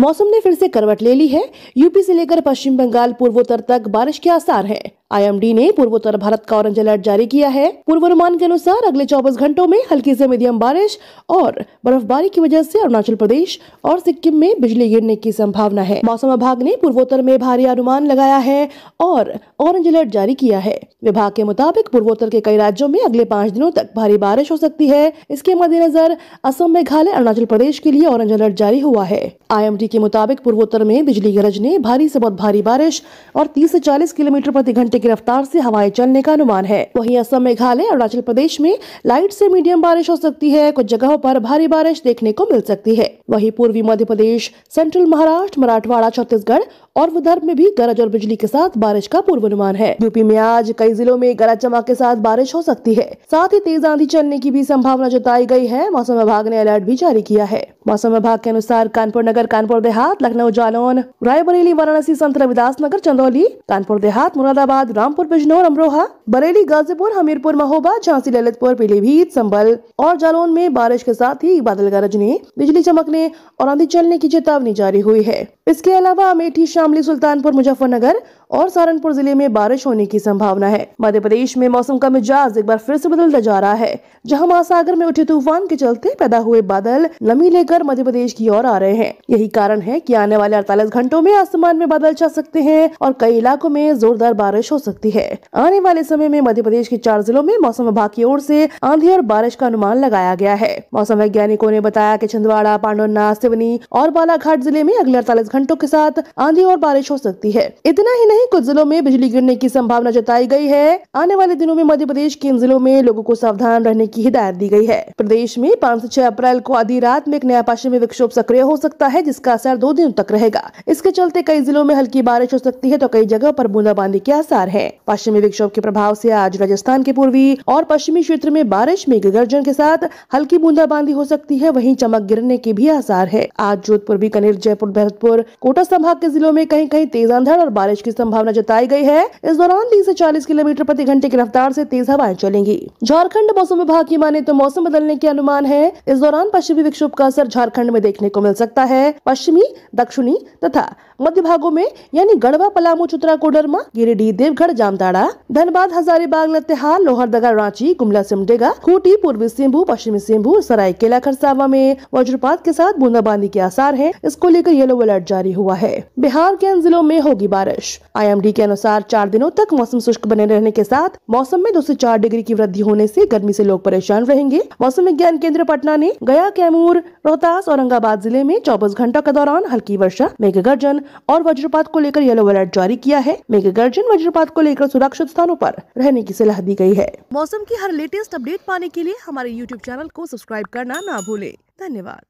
मौसम ने फिर से करवट ले ली है यूपी से लेकर पश्चिम बंगाल पूर्वोत्तर तक बारिश के आसार हैं आईएमडी ने पूर्वोत्तर भारत का ऑरेंज अलर्ट जारी किया है पूर्वानुमान के अनुसार अगले 24 घंटों में हल्की से मीडियम बारिश और बर्फबारी की वजह से अरुणाचल प्रदेश और सिक्किम में बिजली गिरने की संभावना है मौसम विभाग ने पूर्वोत्तर में भारी अनुमान लगाया है और ऑरेंज अलर्ट जारी किया है विभाग के मुताबिक पूर्वोत्तर के कई राज्यों में अगले पाँच दिनों तक भारी बारिश हो सकती है इसके मद्देनजर असम मेघालय अरुणाचल प्रदेश के लिए ऑरेंज अलर्ट जारी हुआ है आई के मुताबिक पूर्वोत्तर में बिजली गरजने भारी ऐसी बहुत भारी बारिश और तीस ऐसी चालीस किलोमीटर प्रति घंटे घंटे की रफ्तार से हवाएं चलने का अनुमान है वहीं असम मेघालय अरुणाचल प्रदेश में लाइट से मीडियम बारिश हो सकती है कुछ जगहों पर भारी बारिश देखने को मिल सकती है वहीं पूर्वी मध्य प्रदेश सेंट्रल महाराष्ट्र मराठवाड़ा छत्तीसगढ़ और विदर्भ में भी गरज और बिजली के साथ बारिश का पूर्वानुमान है यूपी में आज कई जिलों में गरज चमक के साथ बारिश हो सकती है साथ ही तेज आंधी चलने की भी संभावना जताई गई है मौसम विभाग ने अलर्ट भी जारी किया है मौसम विभाग के अनुसार कानपुर नगर कानपुर देहात लखनऊ जालौन रायबरेली वाराणसी संत रविदास नगर चंदौली कानपुर देहात मुरादाबाद बाद रामपुर बिजनौर अमरोहा बरेली गाजीपुर हमीरपुर महोबा झांसी ललितपुर पीलीभीत संबल और जालौन में बारिश के साथ ही बादल गरजने बिजली चमकने और आंधी चलने की चेतावनी जारी हुई है इसके अलावा अमेठी शामली सुल्तानपुर मुजफ्फरनगर और सहारनपुर जिले में बारिश होने की संभावना है मध्य प्रदेश में मौसम का मिजाज एक बार फिर से बदलता जा रहा है जहां महासागर में उठे तूफान के चलते पैदा हुए बादल नमी लेकर मध्य प्रदेश की ओर आ रहे हैं यही कारण है कि आने वाले 48 घंटों में आसमान में बादल छा सकते हैं और कई इलाकों में जोरदार बारिश हो सकती है आने वाले समय में मध्य प्रदेश के चार जिलों में मौसम विभाग की ओर ऐसी आंधी और बारिश का अनुमान लगाया गया है मौसम वैज्ञानिकों ने बताया की छिंदवाड़ा पांडोना सिवनी और बालाघाट जिले में अगले अड़तालीस घंटों के साथ आंधी और बारिश हो सकती है इतना ही नहीं कुछ जिलों में बिजली गिरने की संभावना जताई गई है आने वाले दिनों में मध्य प्रदेश के इन जिलों में लोगों को सावधान रहने की हिदायत दी गई है प्रदेश में पाँच से छह अप्रैल को आधी रात में एक नया पश्चिमी विक्षोभ सक्रिय हो सकता है जिसका असर दो दिनों तक रहेगा इसके चलते कई जिलों में हल्की बारिश हो सकती है तो कई जगह आरोप बूंदाबांदी के आसार है पश्चिमी विक्षोभ के प्रभाव ऐसी आज राजस्थान के पूर्वी और पश्चिमी क्षेत्र में बारिश में गर्जन के साथ हल्की बूंदाबांदी हो सकती है वही चमक गिरने के भी आसार है आज जोधपुर बीकानेर जयपुर भरतपुर कोटा संभाग के जिलों में कहीं कहीं तेज अंधड़ और बारिश की संभावना जताई गई है इस दौरान तीस ऐसी चालीस किलोमीटर प्रति घंटे की रफ्तार ऐसी तेज हवाएं चलेंगी झारखंड मौसम विभाग की माने तो मौसम बदलने के अनुमान है इस दौरान पश्चिमी विक्षोभ का असर झारखंड में देखने को मिल सकता है पश्चिमी दक्षिणी तथा मध्य भागों में यानी गढ़वा पलामू चुतरा कोडरमा गिरिडीह देवगढ़ जामताड़ा धनबाद हजारीबाग लतेहार लोहरदगा रांची गुमला सिमडेगा खूटी पूर्वी सिंहभू पश्चिमी सिंहभू सरायकेला खरसावा में वज्रपात के साथ बूंदाबांदी के आसार है इसको लेकर येलो अलर्ट जारी हुआ है बिहार के अन्य जिलों में होगी बारिश आई के अनुसार चार दिनों तक मौसम शुष्क बने रहने के साथ मौसम में दो ऐसी चार डिग्री की वृद्धि होने ऐसी गर्मी ऐसी लोग परेशान रहेंगे मौसम विज्ञान केंद्र पटना ने गया कैमूर रोहतास औरंगाबाद जिले में चौबीस घंटों के दौरान हल्की वर्षा मेघ गर्जन और वज्रपात को लेकर येलो अलर्ट जारी किया है मेघ गर्जन वज्रपात को लेकर सुरक्षित स्थानों पर रहने की सलाह दी गई है मौसम की हर लेटेस्ट अपडेट पाने के लिए हमारे यूट्यूब चैनल को सब्सक्राइब करना ना भूले धन्यवाद